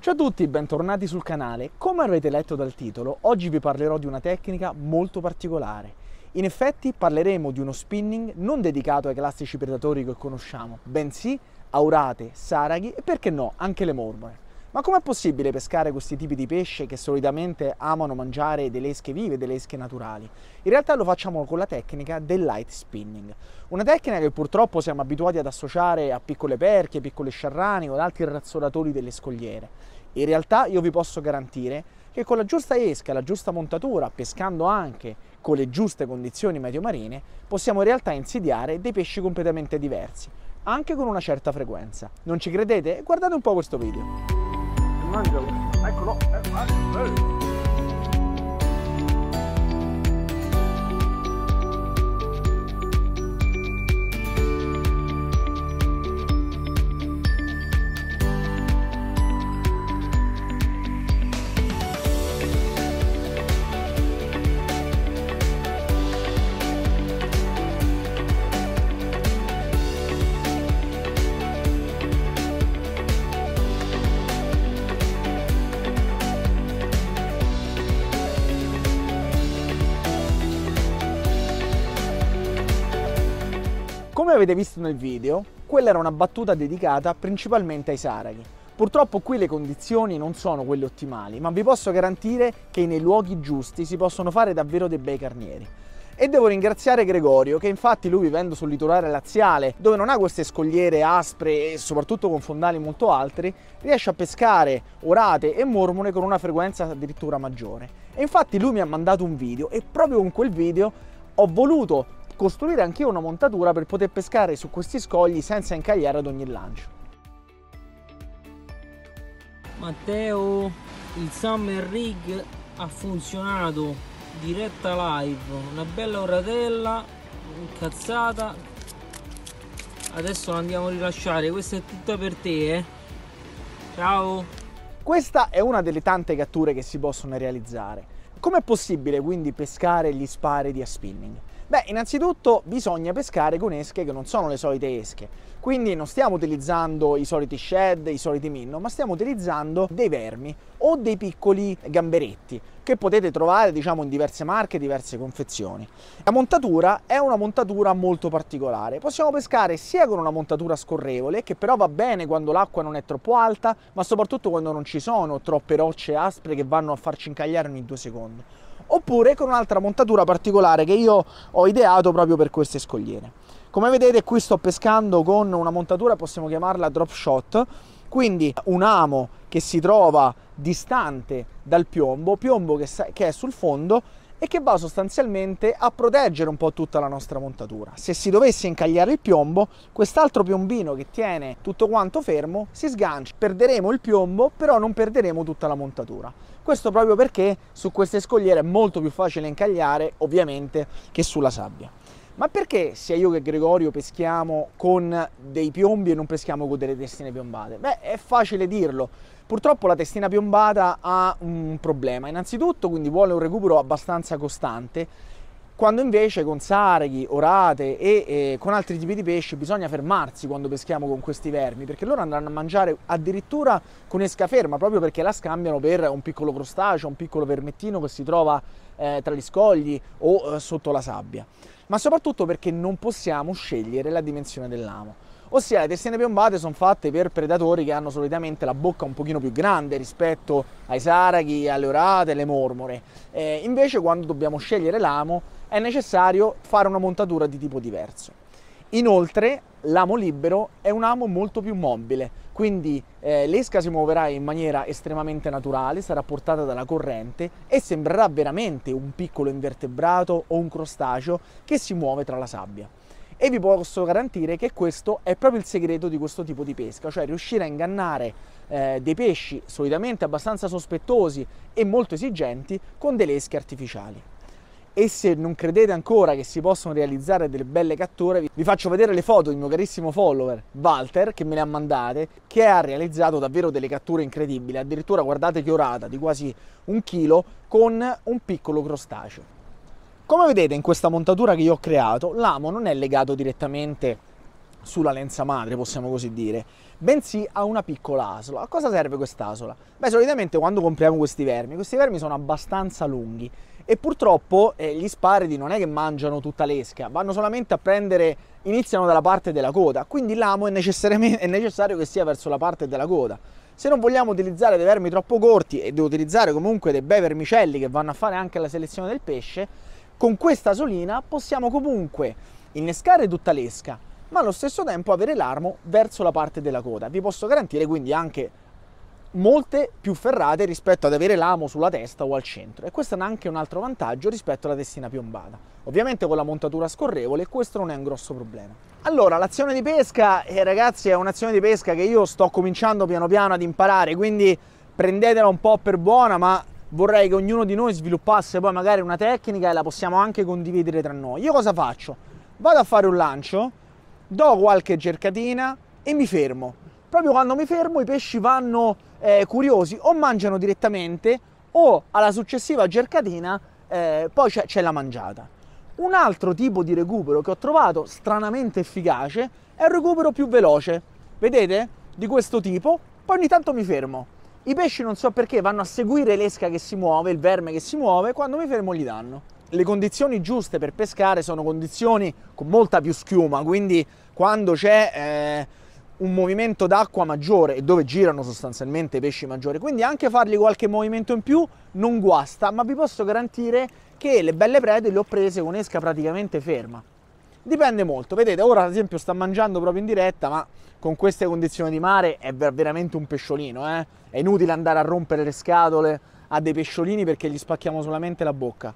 Ciao a tutti e bentornati sul canale. Come avrete letto dal titolo, oggi vi parlerò di una tecnica molto particolare. In effetti parleremo di uno spinning non dedicato ai classici predatori che conosciamo, bensì aurate, saraghi e perché no anche le mormore. Ma com'è possibile pescare questi tipi di pesce che solitamente amano mangiare delle esche vive, delle esche naturali? In realtà lo facciamo con la tecnica del light spinning, una tecnica che purtroppo siamo abituati ad associare a piccole perchie, piccole sciarrani o ad altri razzolatori delle scogliere. In realtà io vi posso garantire che con la giusta esca, la giusta montatura, pescando anche con le giuste condizioni medio marine, possiamo in realtà insidiare dei pesci completamente diversi, anche con una certa frequenza. Non ci credete? Guardate un po' questo video mangialo. Eccolo, è eh, fatto. Ah, avete visto nel video, quella era una battuta dedicata principalmente ai saraghi. Purtroppo qui le condizioni non sono quelle ottimali, ma vi posso garantire che nei luoghi giusti si possono fare davvero dei bei carnieri. E devo ringraziare Gregorio, che infatti lui vivendo sul litorale laziale, dove non ha queste scogliere aspre e soprattutto con fondali molto alti, riesce a pescare orate e mormone con una frequenza addirittura maggiore. E infatti lui mi ha mandato un video e proprio con quel video ho voluto costruire anche io una montatura per poter pescare su questi scogli senza incagliare ad ogni lancio. Matteo, il Summer Rig ha funzionato diretta live, una bella oratella, incazzata. Adesso andiamo a rilasciare, questa è tutta per te, eh. Ciao. Questa è una delle tante catture che si possono realizzare. Com'è possibile quindi pescare gli spari di a spinning? Beh, innanzitutto bisogna pescare con esche che non sono le solite esche, quindi non stiamo utilizzando i soliti shed, i soliti minno, ma stiamo utilizzando dei vermi o dei piccoli gamberetti che potete trovare diciamo in diverse marche, diverse confezioni. La montatura è una montatura molto particolare, possiamo pescare sia con una montatura scorrevole che però va bene quando l'acqua non è troppo alta, ma soprattutto quando non ci sono troppe rocce aspre che vanno a farci incagliare ogni due secondi oppure con un'altra montatura particolare che io ho ideato proprio per queste scogliere. Come vedete qui sto pescando con una montatura, possiamo chiamarla drop shot, quindi un amo che si trova distante dal piombo, piombo che, che è sul fondo e che va sostanzialmente a proteggere un po' tutta la nostra montatura. Se si dovesse incagliare il piombo, quest'altro piombino che tiene tutto quanto fermo si sgancia. Perderemo il piombo, però non perderemo tutta la montatura. Questo proprio perché su queste scogliere è molto più facile incagliare, ovviamente, che sulla sabbia. Ma perché sia io che Gregorio peschiamo con dei piombi e non peschiamo con delle testine piombate? Beh, è facile dirlo. Purtroppo la testina piombata ha un problema, innanzitutto quindi vuole un recupero abbastanza costante, quando invece con sareghi, orate e, e con altri tipi di pesce bisogna fermarsi quando peschiamo con questi vermi, perché loro andranno a mangiare addirittura con esca ferma, proprio perché la scambiano per un piccolo crostaceo, un piccolo vermettino che si trova eh, tra gli scogli o eh, sotto la sabbia, ma soprattutto perché non possiamo scegliere la dimensione dell'amo ossia le testine piombate sono fatte per predatori che hanno solitamente la bocca un pochino più grande rispetto ai saraghi, alle orate, alle mormore. Eh, invece quando dobbiamo scegliere l'amo è necessario fare una montatura di tipo diverso. Inoltre l'amo libero è un amo molto più mobile, quindi eh, l'esca si muoverà in maniera estremamente naturale, sarà portata dalla corrente e sembrerà veramente un piccolo invertebrato o un crostaceo che si muove tra la sabbia e vi posso garantire che questo è proprio il segreto di questo tipo di pesca, cioè riuscire a ingannare eh, dei pesci solitamente abbastanza sospettosi e molto esigenti con delle esche artificiali. E se non credete ancora che si possono realizzare delle belle catture, vi faccio vedere le foto del mio carissimo follower Walter, che me le ha mandate, che ha realizzato davvero delle catture incredibili, addirittura guardate che orata, di quasi un chilo, con un piccolo crostaceo. Come vedete in questa montatura che io ho creato, l'amo non è legato direttamente sulla lenza madre, possiamo così dire, bensì a una piccola asola. A cosa serve quest'asola? Beh, solitamente quando compriamo questi vermi, questi vermi sono abbastanza lunghi e purtroppo eh, gli sparidi non è che mangiano tutta l'esca, vanno solamente a prendere, iniziano dalla parte della coda, quindi l'amo è, è necessario che sia verso la parte della coda. Se non vogliamo utilizzare dei vermi troppo corti e devo utilizzare comunque dei bei vermicelli che vanno a fare anche la selezione del pesce, con questa solina possiamo comunque innescare tutta l'esca, ma allo stesso tempo avere l'armo verso la parte della coda. Vi posso garantire quindi anche molte più ferrate rispetto ad avere l'amo sulla testa o al centro e questo è anche un altro vantaggio rispetto alla testina piombata. Ovviamente con la montatura scorrevole questo non è un grosso problema. Allora, l'azione di pesca, eh, ragazzi, è un'azione di pesca che io sto cominciando piano piano ad imparare, quindi prendetela un po' per buona, ma vorrei che ognuno di noi sviluppasse poi magari una tecnica e la possiamo anche condividere tra noi. Io cosa faccio? Vado a fare un lancio, do qualche cercatina e mi fermo. Proprio quando mi fermo i pesci vanno eh, curiosi o mangiano direttamente o alla successiva cercatina eh, poi c'è, c'è la mangiata. Un altro tipo di recupero che ho trovato stranamente efficace è il recupero più veloce. Vedete? Di questo tipo, poi ogni tanto mi fermo i pesci non so perché vanno a seguire l'esca che si muove, il verme che si muove, quando mi fermo gli danno. Le condizioni giuste per pescare sono condizioni con molta più schiuma, quindi quando c'è eh, un movimento d'acqua maggiore e dove girano sostanzialmente i pesci maggiori, quindi anche fargli qualche movimento in più non guasta, ma vi posso garantire che le belle prede le ho prese con esca praticamente ferma. Dipende molto, vedete, ora ad esempio sta mangiando proprio in diretta, ma con queste condizioni di mare è veramente un pesciolino, eh? È inutile andare a rompere le scatole a dei pesciolini perché gli spacchiamo solamente la bocca.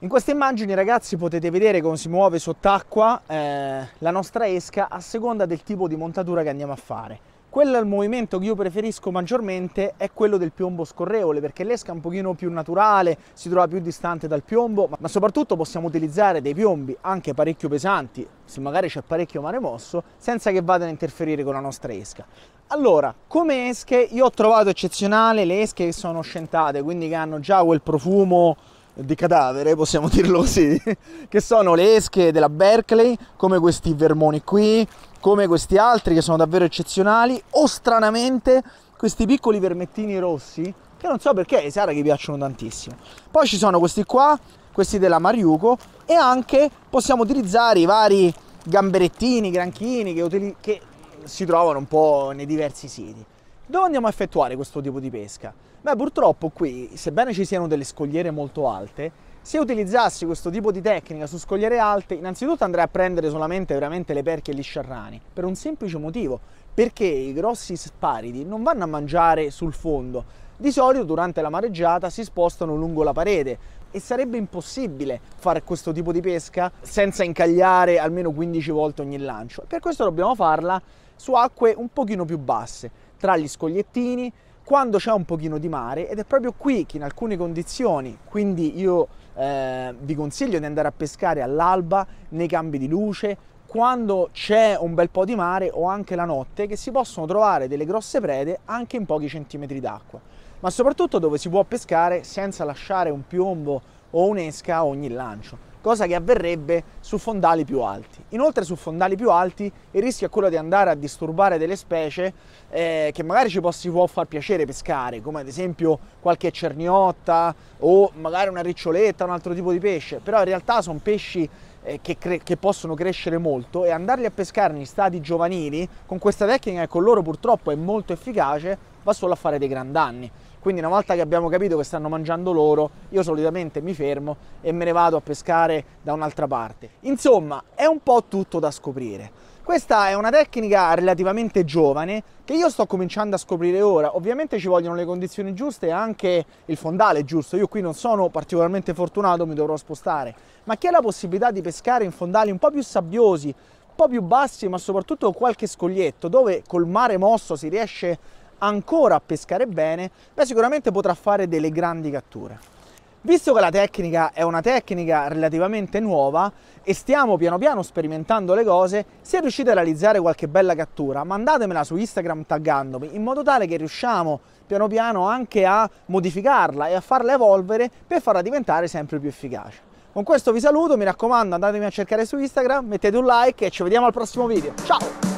In queste immagini ragazzi potete vedere come si muove sott'acqua eh, la nostra esca a seconda del tipo di montatura che andiamo a fare. Quello è il movimento che io preferisco maggiormente è quello del piombo scorrevole perché l'esca è un pochino più naturale, si trova più distante dal piombo, ma soprattutto possiamo utilizzare dei piombi anche parecchio pesanti, se magari c'è parecchio mare mosso, senza che vadano a interferire con la nostra esca. Allora, come esche io ho trovato eccezionale le esche che sono scentate, quindi che hanno già quel profumo di cadavere, possiamo dirlo così, che sono le esche della Berkeley, come questi vermoni qui, come questi altri che sono davvero eccezionali, o stranamente questi piccoli vermettini rossi, che non so perché ai Sara che piacciono tantissimo. Poi ci sono questi qua, questi della Mariuco, e anche possiamo utilizzare i vari gamberettini, granchini, che, che si trovano un po' nei diversi siti. Dove andiamo a effettuare questo tipo di pesca? Beh, purtroppo qui, sebbene ci siano delle scogliere molto alte, se utilizzassi questo tipo di tecnica su scogliere alte, innanzitutto andrei a prendere solamente veramente le perche e gli sciarrani, per un semplice motivo, perché i grossi sparidi non vanno a mangiare sul fondo, di solito durante la mareggiata si spostano lungo la parete e sarebbe impossibile fare questo tipo di pesca senza incagliare almeno 15 volte ogni lancio. Per questo dobbiamo farla su acque un pochino più basse, tra gli scogliettini, quando c'è un pochino di mare ed è proprio qui che in alcune condizioni, quindi io eh, vi consiglio di andare a pescare all'alba, nei cambi di luce, quando c'è un bel po' di mare o anche la notte, che si possono trovare delle grosse prede anche in pochi centimetri d'acqua, ma soprattutto dove si può pescare senza lasciare un piombo o un'esca a ogni lancio cosa che avverrebbe su fondali più alti. Inoltre su fondali più alti il rischio è quello di andare a disturbare delle specie eh, che magari ci possi, può far piacere pescare, come ad esempio qualche cerniotta o magari una riccioletta, un altro tipo di pesce, però in realtà sono pesci eh, che, cre- che, possono crescere molto e andarli a pescare negli stati giovanili con questa tecnica che con loro purtroppo è molto efficace va solo a fare dei gran danni. Quindi una volta che abbiamo capito che stanno mangiando loro, io solitamente mi fermo e me ne vado a pescare da un'altra parte. Insomma, è un po' tutto da scoprire. Questa è una tecnica relativamente giovane che io sto cominciando a scoprire ora. Ovviamente ci vogliono le condizioni giuste e anche il fondale giusto. Io qui non sono particolarmente fortunato, mi dovrò spostare. Ma chi ha la possibilità di pescare in fondali un po' più sabbiosi, un po' più bassi, ma soprattutto qualche scoglietto dove col mare mosso si riesce ancora a pescare bene, beh sicuramente potrà fare delle grandi catture. Visto che la tecnica è una tecnica relativamente nuova e stiamo piano piano sperimentando le cose, se riuscite a realizzare qualche bella cattura, mandatemela su Instagram taggandomi in modo tale che riusciamo piano piano anche a modificarla e a farla evolvere per farla diventare sempre più efficace. Con questo vi saluto, mi raccomando andatemi a cercare su Instagram, mettete un like e ci vediamo al prossimo video. Ciao!